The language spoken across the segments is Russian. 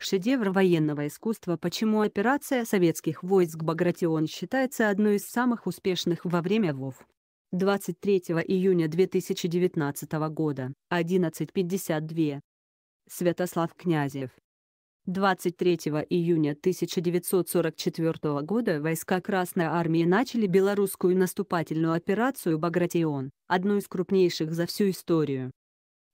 Шедевр военного искусства «Почему операция советских войск Багратион» считается одной из самых успешных во время ВОВ. 23 июня 2019 года, 11.52. Святослав Князев. 23 июня 1944 года войска Красной Армии начали белорусскую наступательную операцию «Багратион», одну из крупнейших за всю историю.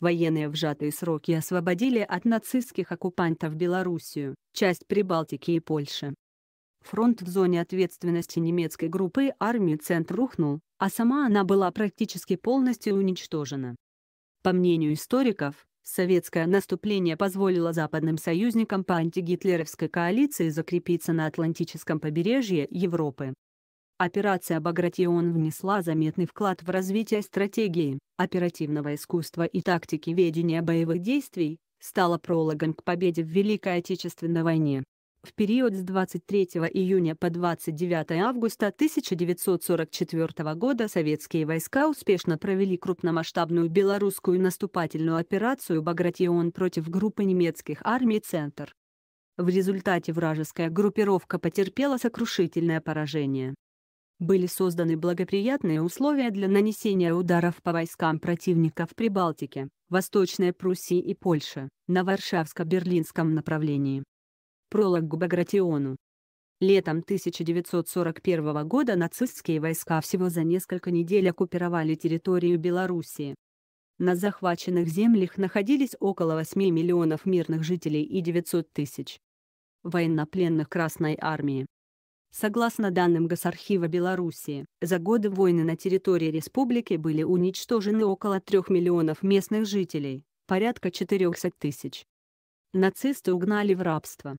Военные в сжатые сроки освободили от нацистских оккупантов Белоруссию, часть Прибалтики и Польши. Фронт в зоне ответственности немецкой группы армии «Центр» рухнул, а сама она была практически полностью уничтожена. По мнению историков, советское наступление позволило западным союзникам по антигитлеровской коалиции закрепиться на Атлантическом побережье Европы. Операция «Багратион» внесла заметный вклад в развитие стратегии, оперативного искусства и тактики ведения боевых действий, стала прологом к победе в Великой Отечественной войне. В период с 23 июня по 29 августа 1944 года советские войска успешно провели крупномасштабную белорусскую наступательную операцию «Багратион» против группы немецких армий «Центр». В результате вражеская группировка потерпела сокрушительное поражение были созданы благоприятные условия для нанесения ударов по войскам противника в Прибалтике, Восточной Пруссии и Польше, на Варшавско-Берлинском направлении. Пролог к Багратиону. Летом 1941 года нацистские войска всего за несколько недель оккупировали территорию Белоруссии. На захваченных землях находились около 8 миллионов мирных жителей и 900 тысяч военнопленных Красной Армии. Согласно данным Госархива Белоруссии, за годы войны на территории республики были уничтожены около 3 миллионов местных жителей, порядка 400 тысяч. Нацисты угнали в рабство.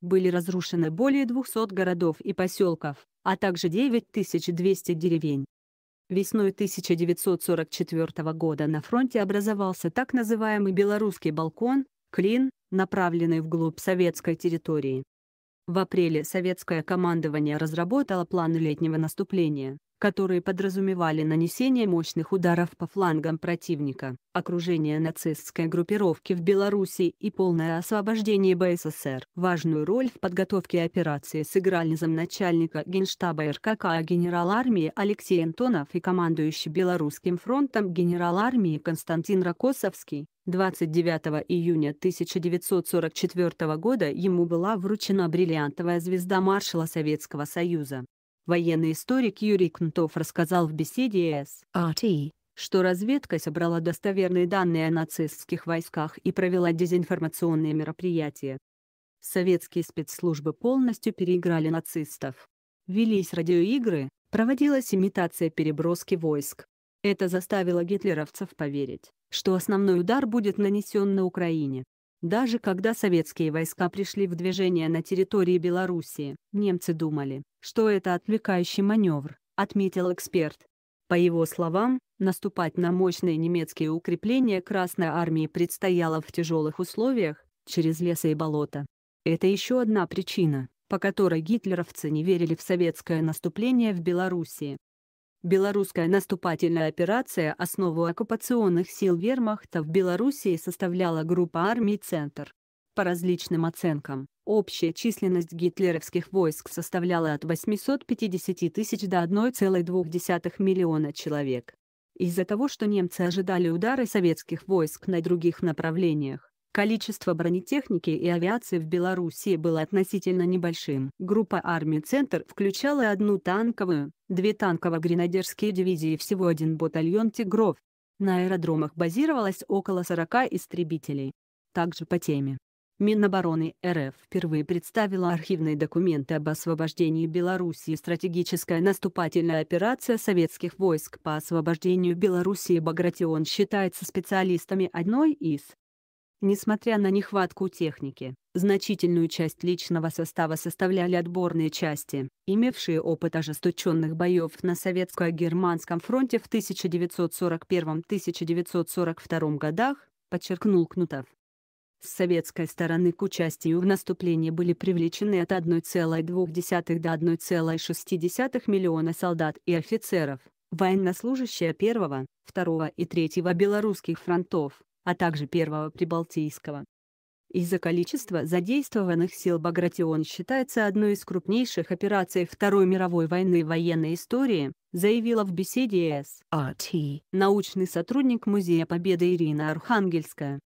Были разрушены более 200 городов и поселков, а также 9200 деревень. Весной 1944 года на фронте образовался так называемый «белорусский балкон», клин, направленный вглубь советской территории. В апреле советское командование разработало планы летнего наступления, которые подразумевали нанесение мощных ударов по флангам противника, окружение нацистской группировки в Белоруссии и полное освобождение БССР. Важную роль в подготовке операции сыграли замначальника генштаба РКК генерал армии Алексей Антонов и командующий Белорусским фронтом генерал армии Константин Рокоссовский, 29 июня 1944 года ему была вручена бриллиантовая звезда маршала Советского Союза. Военный историк Юрий Кнутов рассказал в беседе с RT, что разведка собрала достоверные данные о нацистских войсках и провела дезинформационные мероприятия. Советские спецслужбы полностью переиграли нацистов. Велись радиоигры, проводилась имитация переброски войск, это заставило гитлеровцев поверить, что основной удар будет нанесен на Украине. Даже когда советские войска пришли в движение на территории Белоруссии, немцы думали, что это отвлекающий маневр, отметил эксперт. По его словам, наступать на мощные немецкие укрепления Красной Армии предстояло в тяжелых условиях, через леса и болота. Это еще одна причина, по которой гитлеровцы не верили в советское наступление в Белоруссии. Белорусская наступательная операция основу оккупационных сил вермахта в Белоруссии составляла группа армий «Центр». По различным оценкам, общая численность гитлеровских войск составляла от 850 тысяч до 1,2 миллиона человек. Из-за того, что немцы ожидали удары советских войск на других направлениях, Количество бронетехники и авиации в Белоруссии было относительно небольшим. Группа армий «Центр» включала одну танковую, две танково-гренадерские дивизии и всего один батальон «Тигров». На аэродромах базировалось около 40 истребителей. Также по теме. Минобороны РФ впервые представила архивные документы об освобождении Белоруссии стратегическая наступательная операция советских войск по освобождению Белоруссии Багратион считается специалистами одной из Несмотря на нехватку техники, значительную часть личного состава составляли отборные части, имевшие опыт ожесточенных боев на Советско-Германском фронте в 1941-1942 годах, подчеркнул Кнутов. С советской стороны к участию в наступлении были привлечены от 1,2 до 1,6 миллиона солдат и офицеров, военнослужащие первого, второго и третьего белорусских фронтов, а также Первого Прибалтийского. Из-за количества задействованных сил Багратион считается одной из крупнейших операций Второй мировой войны военной истории, заявила в беседе С.А.Т. научный сотрудник Музея Победы Ирина Архангельская.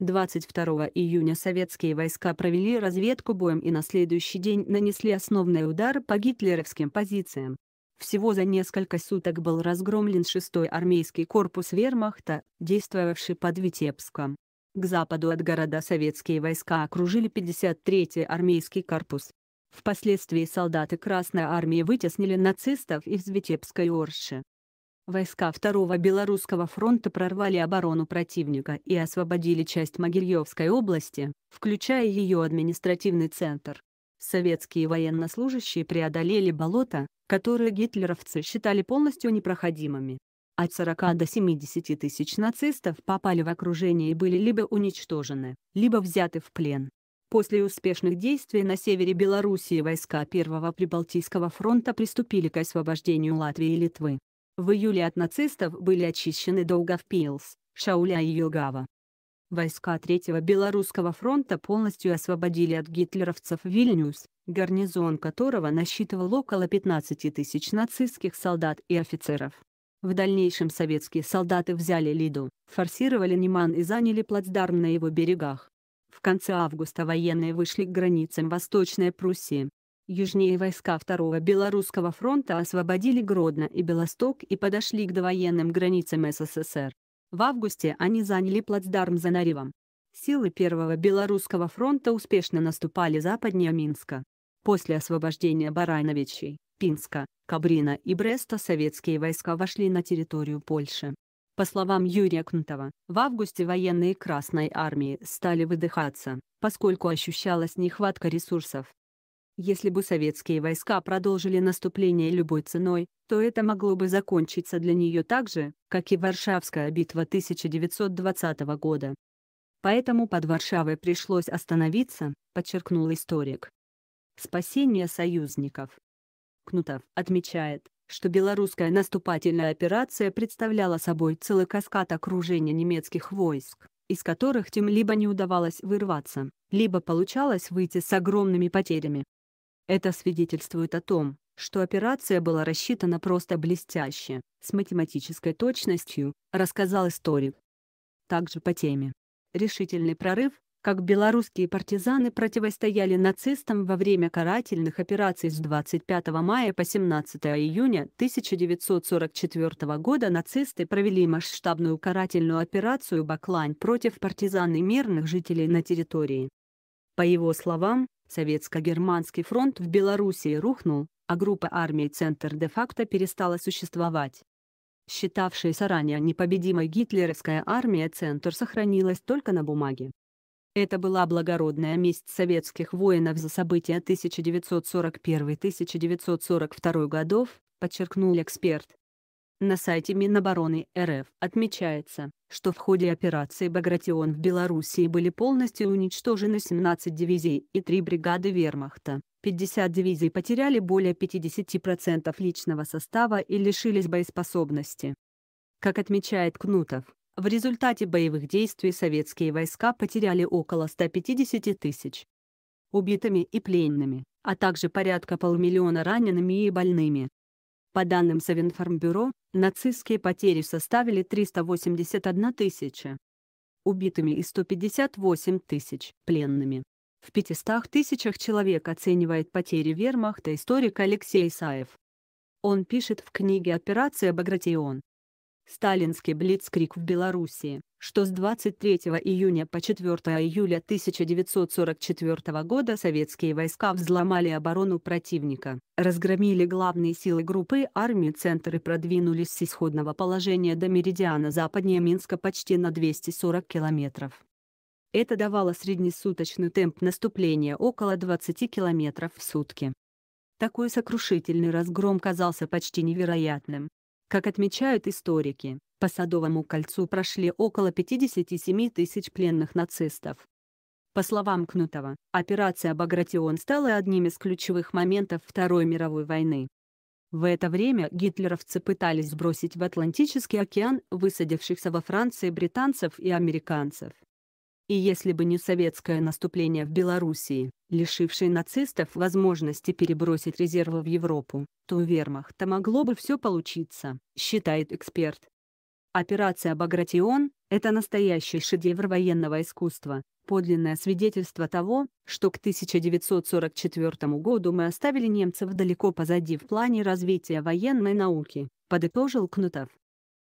22 июня советские войска провели разведку боем и на следующий день нанесли основный удар по гитлеровским позициям. Всего за несколько суток был разгромлен 6-й армейский корпус вермахта, действовавший под Витебском. К западу от города советские войска окружили 53-й армейский корпус. Впоследствии солдаты Красной армии вытеснили нацистов из Витебской Орши. Войска Второго Белорусского фронта прорвали оборону противника и освободили часть Могильевской области, включая ее административный центр. Советские военнослужащие преодолели болото, которые гитлеровцы считали полностью непроходимыми. От 40 до 70 тысяч нацистов попали в окружение и были либо уничтожены, либо взяты в плен. После успешных действий на севере Белоруссии войска Первого Прибалтийского фронта приступили к освобождению Латвии и Литвы. В июле от нацистов были очищены Долговпилс, Шауля и Югава. Войска Третьего Белорусского фронта полностью освободили от гитлеровцев Вильнюс, гарнизон которого насчитывал около 15 тысяч нацистских солдат и офицеров. В дальнейшем советские солдаты взяли Лиду, форсировали Неман и заняли плацдарм на его берегах. В конце августа военные вышли к границам Восточной Пруссии. Южнее войска Второго Белорусского фронта освободили Гродно и Белосток и подошли к довоенным границам СССР. В августе они заняли плацдарм за Наривом. Силы Первого Белорусского фронта успешно наступали западнее Минска. После освобождения Барановичей, Пинска, Кабрина и Бреста советские войска вошли на территорию Польши. По словам Юрия Кнутова, в августе военные Красной Армии стали выдыхаться, поскольку ощущалась нехватка ресурсов. Если бы советские войска продолжили наступление любой ценой, то это могло бы закончиться для нее так же, как и Варшавская битва 1920 года. Поэтому под Варшавой пришлось остановиться, подчеркнул историк спасения союзников. Кнутов отмечает, что белорусская наступательная операция представляла собой целый каскад окружения немецких войск, из которых тем либо не удавалось вырваться, либо получалось выйти с огромными потерями. Это свидетельствует о том, что операция была рассчитана просто блестяще, с математической точностью, рассказал историк. Также по теме. Решительный прорыв как белорусские партизаны противостояли нацистам во время карательных операций с 25 мая по 17 июня 1944 года нацисты провели масштабную карательную операцию «Баклань» против партизан и мирных жителей на территории. По его словам, Советско-германский фронт в Белоруссии рухнул, а группа армий «Центр» де-факто перестала существовать. Считавшаяся ранее непобедимой гитлеровская армия «Центр» сохранилась только на бумаге. Это была благородная месть советских воинов за события 1941-1942 годов, подчеркнул эксперт. На сайте Минобороны РФ отмечается, что в ходе операции «Багратион» в Белоруссии были полностью уничтожены 17 дивизий и 3 бригады вермахта, 50 дивизий потеряли более 50% личного состава и лишились боеспособности. Как отмечает Кнутов, в результате боевых действий советские войска потеряли около 150 тысяч убитыми и пленными, а также порядка полмиллиона ранеными и больными. По данным Совинформбюро, нацистские потери составили 381 тысяча убитыми и 158 тысяч пленными. В 500 тысячах человек оценивает потери вермахта историк Алексей Исаев. Он пишет в книге «Операция Багратион», Сталинский блицкрик в Белоруссии, что с 23 июня по 4 июля 1944 года советские войска взломали оборону противника, разгромили главные силы группы армии «Центр» и продвинулись с исходного положения до меридиана западнее Минска почти на 240 километров. Это давало среднесуточный темп наступления около 20 километров в сутки. Такой сокрушительный разгром казался почти невероятным, как отмечают историки, по Садовому кольцу прошли около 57 тысяч пленных нацистов. По словам Кнутова, операция «Багратион» стала одним из ключевых моментов Второй мировой войны. В это время гитлеровцы пытались сбросить в Атлантический океан высадившихся во Франции британцев и американцев, и если бы не советское наступление в Белоруссии, лишившее нацистов возможности перебросить резервы в Европу, то у вермахта могло бы все получиться, считает эксперт. Операция «Багратион» — это настоящий шедевр военного искусства, подлинное свидетельство того, что к 1944 году мы оставили немцев далеко позади в плане развития военной науки, подытожил Кнутов.